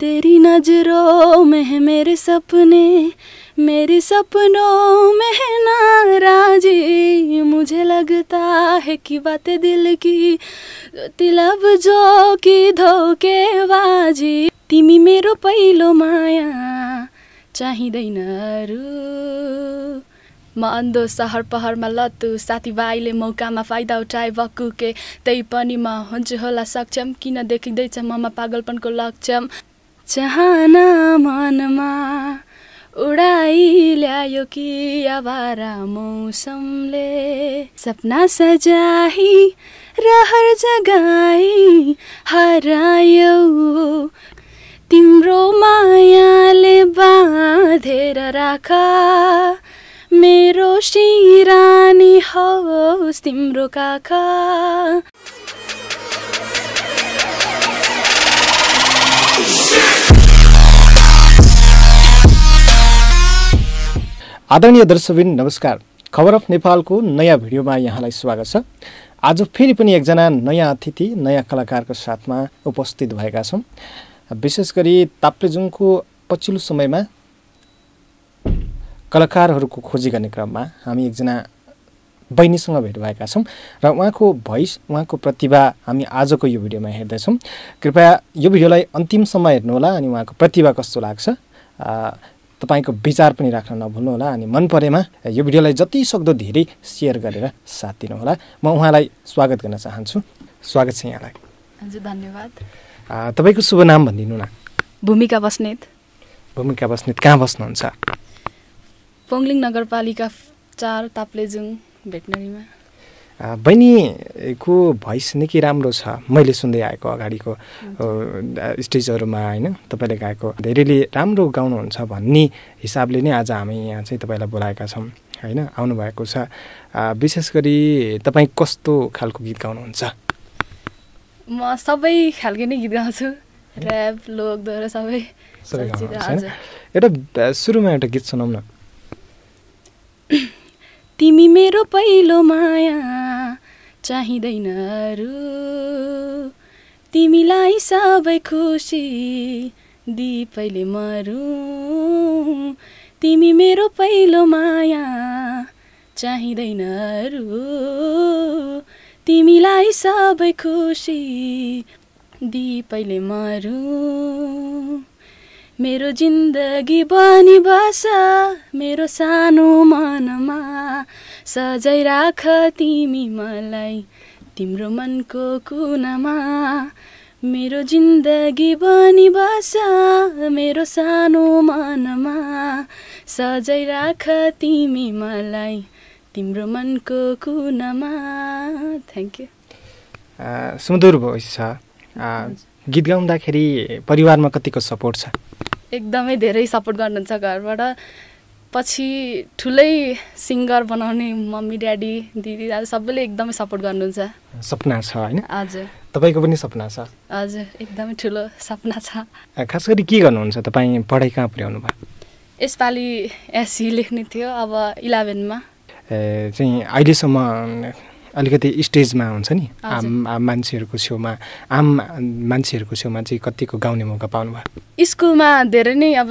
तेरी नजरों में है मेरे सपने मेरे सपनों में है नाराजी मुझे लगता है कि बातें दिल की तिलब जो कि बाजी तिमी मेरो पहिलो माया चाहिँदैन रु म अन्धो सहर पहरमा लत्तु साथीभाइले मौकामा फाइदा उठाए बक्कुके त्यही पनि म हुन्छु होला सक्षम किन देखिँदैछ ममा पागलपनको लक्षम चाहना मनमा उडाई ल्यायो कि आवारा मौसमले सपना सजाई रहर जगाई हरायो तिम्रो मायाले बाँधेर राख मेरो सिरानी होस् तिम्रो काका आदरणीय दर्शकबिन नमस्कार खबर अफ नेपालको नयाँ भिडियोमा यहाँलाई स्वागत छ आज फेरि पनि एकजना नयाँ अतिथि नयाँ कलाकारको साथमा उपस्थित भएका छौँ विशेष गरी ताप्लेजुङको पछिल्लो समयमा कलाकारहरूको खोजी गर्ने क्रममा हामी एकजना बहिनीसँग भेट भएका छौँ र उहाँको भोइस उहाँको प्रतिभा हामी आजको यो भिडियोमा हेर्दैछौँ कृपया यो भिडियोलाई अन्तिमसम्म हेर्नुहोला अनि उहाँको प्रतिभा कस्तो लाग्छ तपाईँको विचार पनि राख्न नभुल्नुहोला अनि मन परेमा यो भिडियोलाई जति सक्दो धेरै सेयर गरेर साथ दिनुहोला म उहाँलाई स्वागत गर्न चाहन्छु स्वागत छ यहाँलाई हजुर धन्यवाद तपाईँको शुभ नाम भनिदिनु न भूमिका बस्नेत भूमिका बस्नेत कहाँ बस्नुहुन्छ पोङलिङ नगरपालिका चार ताप्लेजुङ भेटनरीमा बहिनीको भोइस निकै राम्रो छ मैले सुन्दै आएको अगाडिको स्टेजहरूमा होइन तपाईँले गाएको धेरैले राम्रो गाउनुहुन्छ भन्ने हिसाबले नै आज हामी यहाँ चाहिँ तपाईँलाई बोलाएका छौँ होइन आउनुभएको छ विशेष गरी तपाईँ कस्तो खालको गीत गाउनुहुन्छ म सबै खालको नै गीत गाउँछु ऱ्याप लोक सबै सबै एउटा सुरुमा एउटा गीत सुनाउन तिमी मेरो पहिलो माया चाहिँदैन रु तिमीलाई सबै खुसी दिपैले मरु तिमी मेरो पहिलो माया चाहिँदैन रु तिमीलाई सबै खुसी दिपैले मरु मेरो जिन्दगी बनि बस मेरो सानो मनमा सजाइ राख तिमी मलाई तिम्रो मनको कुनामा मेरो जिन्दगी बनि बस मेरो सानो मनमा सजाइ राख तिमी मलाई तिम्रो मनको कुनामा थ्याङ्क यू सुमधुर भोइस छ गीत गाउँदाखेरि परिवारमा कतिको सपोर्ट छ एकदमै धेरै सपोर्ट गर्नुहुन्छ घरबाट पछि ठुलै सिङ्गर बनाउने मम्मी ड्याडी दिदी दाजु सबैले एकदमै सपोर्ट गर्नुहुन्छ सपना छ होइन हजुर तपाईँको पनि सपना छ हजुर एकदमै ठुलो सपना छ खास गरी के गर्नुहुन्छ तपाईँ पढाइ कहाँ पुर्याउनु भयो यसपालि एससी लेख्ने थियो अब इलेभेनमा चाहिँ अहिलेसम्म अलिकति स्टेजमा हुन्छ नि आम आम मान्छेहरूको छेउमा आम मान्छेहरूको छेउमा चाहिँ कतिको गाउने मौका पाउनुभयो स्कुलमा धेरै नै अब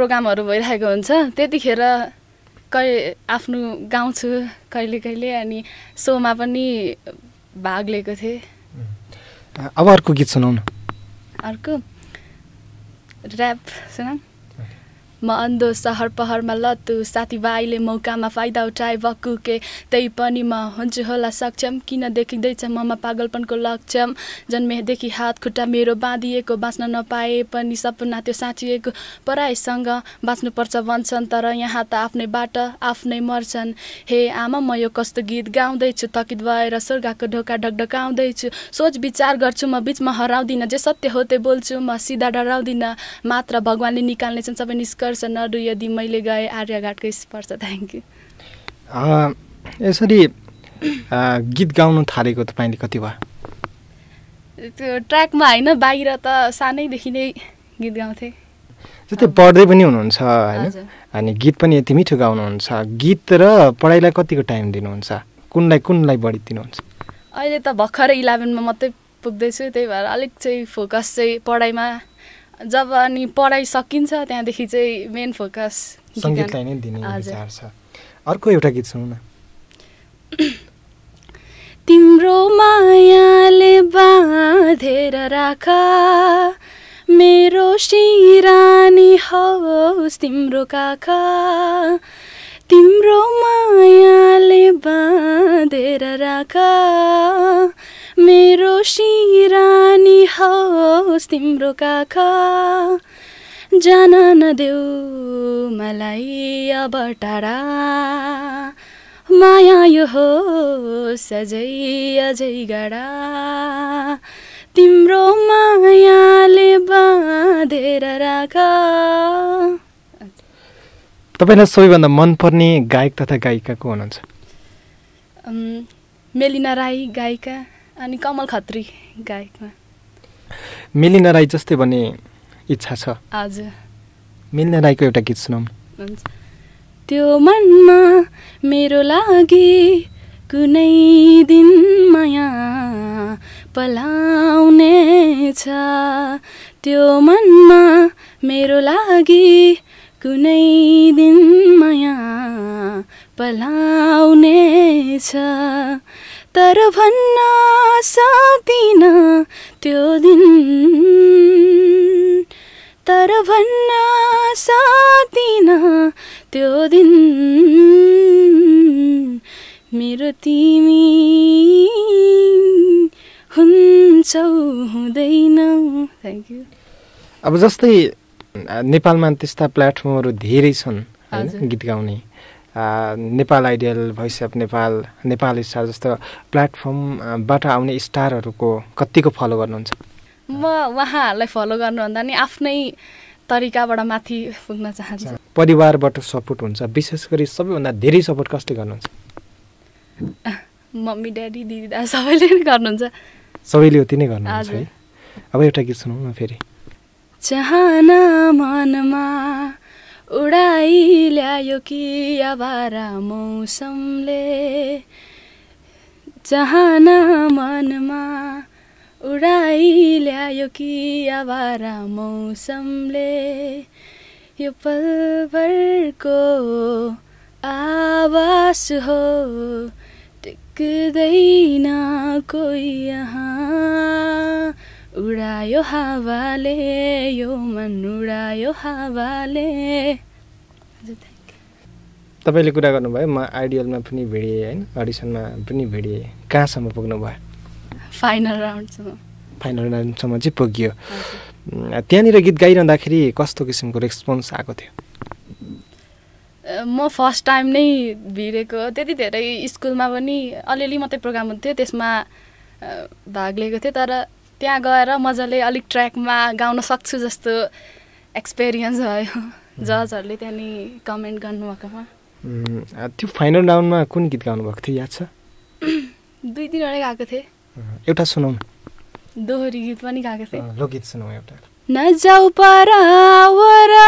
प्रोग्रामहरू भइरहेको हुन्छ त्यतिखेर कहिले आफ्नो गाउँछु कहिले कहिले अनि सोमा पनि भाग लिएको थिएँ अब अर्को गीत सुनाउनु अर्को ऱ्याप सुनाऊ म अन्धो सहर पहरमा लत्तु साथीभाइले मौकामा फाइदा उठाए बक्कु के त्यही पनि म हुन्छु होला सक्षम किन देखिँदैछ ममा पागलपनको लक्षम जन्मेदेखि हात खुट्टा मेरो बाँधिएको बाँच्न नपाए पनि सपना त्यो साँचिएको पराईसँग बाँच्नुपर्छ भन्छन् तर यहाँ त आफ्नै बाट आफ्नै मर्छन् हे आमा म यो कस्तो गीत गाउँदैछु थकित भएर स्वर्गको ढोका ढकढकाउँदैछु सोच विचार गर्छु म बिचमा हराउँदिनँ जे सत्य हो त्यो बोल्छु म सिधा डराउँदिनँ मात्र भगवान्ले निकाल्नेछन् सबै निस्क स्पर्श नडु यदि मैले गाएँ आर्यघाटको स्पर्श थ्याङ्क यू यसरी गीत गाउनु थालेको तपाईँले कति भयो त्यो ट्र्याकमा होइन बाहिर त सानैदेखि नै गीत गाउँथे जस्तै पढ्दै पनि हुनुहुन्छ होइन अनि गीत पनि यति मिठो गाउनुहुन्छ गीत र पढाइलाई कतिको टाइम दिनुहुन्छ कुनलाई कुनलाई बढी दिनुहुन्छ अहिले त भर्खरै इलेभेनमा मात्रै पुग्दैछु त्यही भएर अलिक चाहिँ फोकस चाहिँ पढाइमा जब अनि पढाइ सकिन्छ त्यहाँदेखि चाहिँ मेन फोकस सङ्गीतलाई नै दिने विचार छ अर्को एउटा गीत सुनौँ न तिम्रो मायाले बाँधेर राख मेरो सिरानी होस् तिम्रो काका तिम्रो मायाले बाँधेर राख मेरो सिरानी होस् तिम्रो काखा जान नदेऊ मलाई अब टाढा माया यो हो सजै अझै गडा तिम्रो मायाले बाँधेर राख तपाईँलाई सबैभन्दा मनपर्ने गायक तथा गायिका को हुनुहुन्छ मेलिना राई गायिका अनि कमल खत्री गायकमा मिलिना राई जस्तै भन्ने इच्छा छ आज मिलिना राईको एउटा गीत सुनाउनु त्यो मनमा मेरो लागि कुनै दिन माया पलाउने छ त्यो मनमा मेरो लागि कुनै दिन माया पलाउने छ तर भन्न सक्दिन त्यो दिन तर भन्न सक्दिन त्यो दिन मेरो तिमी हुन्छौ हुँदैनौ थ्याङ्क यू अब जस्तै नेपालमा त्यस्ता प्लेटफर्महरू धेरै छन् गीत गाउने Nepal ideal voice of Nepal Nepal star जस्तो प्लेटफर्मबाट आउने स्टारहरूको कतिको फलो गर्नुहुन्छ म उहाँहरूलाई फलो गर्नुभन्दा नि आफ्नै तरिकाबाट माथि पुग्न चाहन्छु परिवारबाट सपोर्ट हुन्छ विशेष गरी सबैभन्दा धेरै सपोर्ट कसले गर्नुहुन्छ मम्मी ड्याडी दिदी दा सबैले नै गर्नुहुन्छ सबैले उति नै गर्नुहुन्छ है अब एउटा गीत सुनौँ न फेरि चाहना मनमा उडाइ ल्यायो कि आवारा मौसमले जहाँ मनमा उडाइ ल्यायो कि आवारा मौसमले यो पलभरको आवास हो टिक्दैन कोही यहाँ उडायो हावाले यो मन उडायो हावाले तपाईँले कुरा गर्नुभयो म आइडियलमा पनि भिडिएँ होइन अडिसनमा पनि भिडिएँ कहाँसम्म पुग्नु भयो फाइनल राउन्डसम्म फाइनल राउन्डसम्म चाहिँ पुग्यो त्यहाँनिर गीत गाइरहँदाखेरि कस्तो किसिमको रेस्पोन्स आएको थियो म फर्स्ट टाइम नै भिडेको त्यति धेरै स्कुलमा पनि अलिअलि मात्रै प्रोग्राम हुन्थ्यो त्यसमा भाग लिएको थिएँ तर त्यहाँ गएर मजाले अलिक ट्र्याकमा गाउन सक्छु जस्तो एक्सपिरियन्स भयो जजहरूले त्यहाँनिर कमेन्ट गर्नुभएकोमा त्यो फाइनल राउन्डमा कुन गीत गाउनुभएको थियो याद छ दुई अगाडि गएको थिएँ एउटा सुनौ दोहोरी गीत पनि गएको थिएँ लोकगीत सुनौ एउटा नजाउ परावरा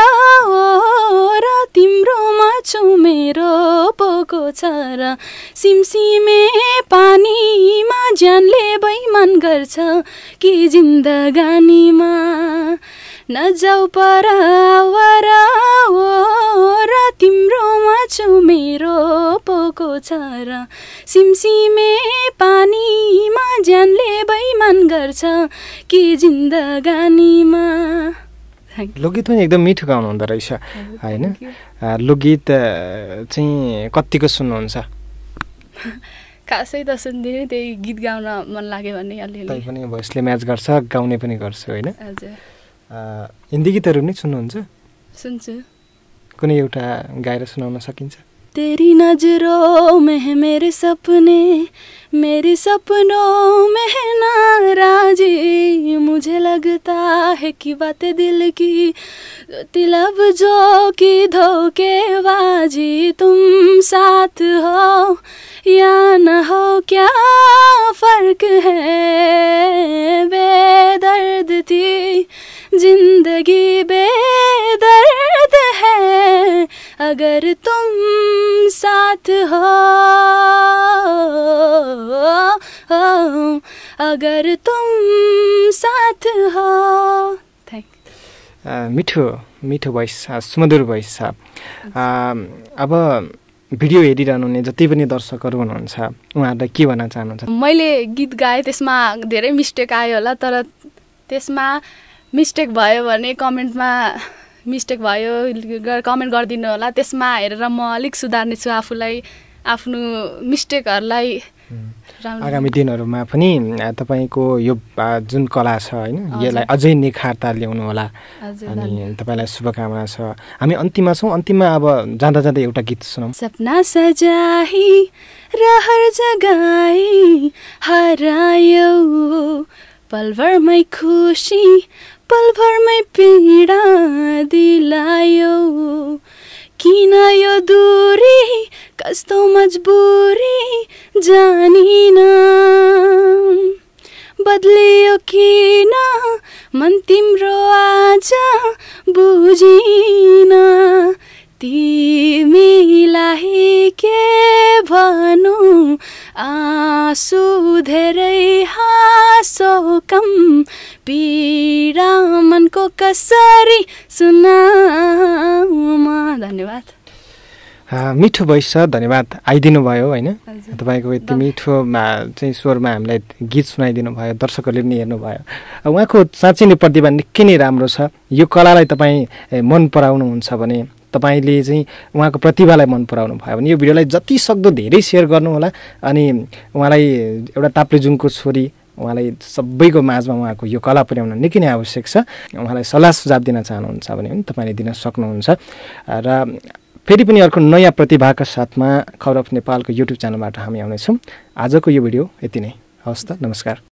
तिम्रोमा छु मेरो पोको छ र सिमसिमे पानीमा ज्यान गर्छ कि जिन्दगानीमा नजाऊ पर र तिम्रोमा छु मेरो पोको छ र सिमसिमे पानीमा ज्यानले बैमान गर्छ कि जिन्दगानीमा लोकगीत पनि एकदम मिठो गाउनुहुँदो रहेछ होइन लोकगीत चाहिँ कतिको सुन्नुहुन्छ खासै त सुन्दिनँ त्यही गीत गाउन मन लाग्यो भने अलिअलि पनि भोइसले म्याच गर्छ गाउने पनि गर्छु होइन हिन्दी गीतहरू पनि सुन्नुहुन्छ सुन्छु कुनै एउटा गाएर सुनाउन सकिन्छ तेरी नजरों में मेरे सपने मेरे सपनों में है नाराजी मुझे लगता है कि बातें दिल की तिलब जो की बाजी तुम साथ हो या न हो क्या फर्क है बेदर्द थी जिंदगी बेदर्द है अगर तुम साथ हो अगर तुम साथ हो मिठो मिठो भोइस सुमधुर भोइस अब भिडियो हुने जति पनि दर्शकहरू हुनुहुन्छ उहाँहरूलाई के भन्न चाहनुहुन्छ मैले गीत गाएँ त्यसमा धेरै मिस्टेक आयो होला तर त्यसमा मिस्टेक भयो भने कमेन्टमा मिस्टेक भयो कमेन्ट गरिदिनु होला त्यसमा हेरेर म अलिक सुधार्नेछु आफूलाई आफ्नो मिस्टेकहरूलाई आगामी दिनहरूमा पनि तपाईँको यो जुन कला छ होइन यसलाई अझै निखारता ल्याउनु होला अनि तपाईँलाई शुभकामना छ हामी अन्तिममा छौँ अन्तिममा अब जाँदा जाँदै एउटा गीत सुनाउँ सपना सजाई रहर जगाई हरायो पलभरमै खुसी पलभरमै पीडा दिलायो किन यो दूरी कस्तो मजबुरी जानिन बदलियो किन मन तिम्रो आज बुझिन तिमीलाई के भनु आँसु धेरै हाँसो कम पीडा मनको कसरी सुना धन्यवाद मिठो भोइस छ धन्यवाद आइदिनु भयो होइन तपाईँको यति मिठो चाहिँ स्वरमा हामीलाई गीत सुनाइदिनु भयो दर्शकहरूले पनि हेर्नुभयो उहाँको साँच्चै नै प्रतिभा निकै नै राम्रो छ यो कलालाई तपाईँ मन पराउनुहुन्छ भने तपाईँले चाहिँ उहाँको प्रतिभालाई मन पराउनु भयो भने यो भिडियोलाई जति सक्दो धेरै सेयर गर्नुहोला अनि उहाँलाई एउटा ताप्लेजुङको छोरी उहाँलाई सबैको माझमा उहाँको यो कला पुर्याउन निकै नै आवश्यक छ उहाँलाई सल्लाह सुझाव दिन चाहनुहुन्छ भने पनि तपाईँले दिन सक्नुहुन्छ र फेरि पनि अर्को नयाँ प्रतिभाका साथमा खरफ नेपालको युट्युब च्यानलबाट हामी आउनेछौँ आजको यो भिडियो यति नै हवस् त नमस्कार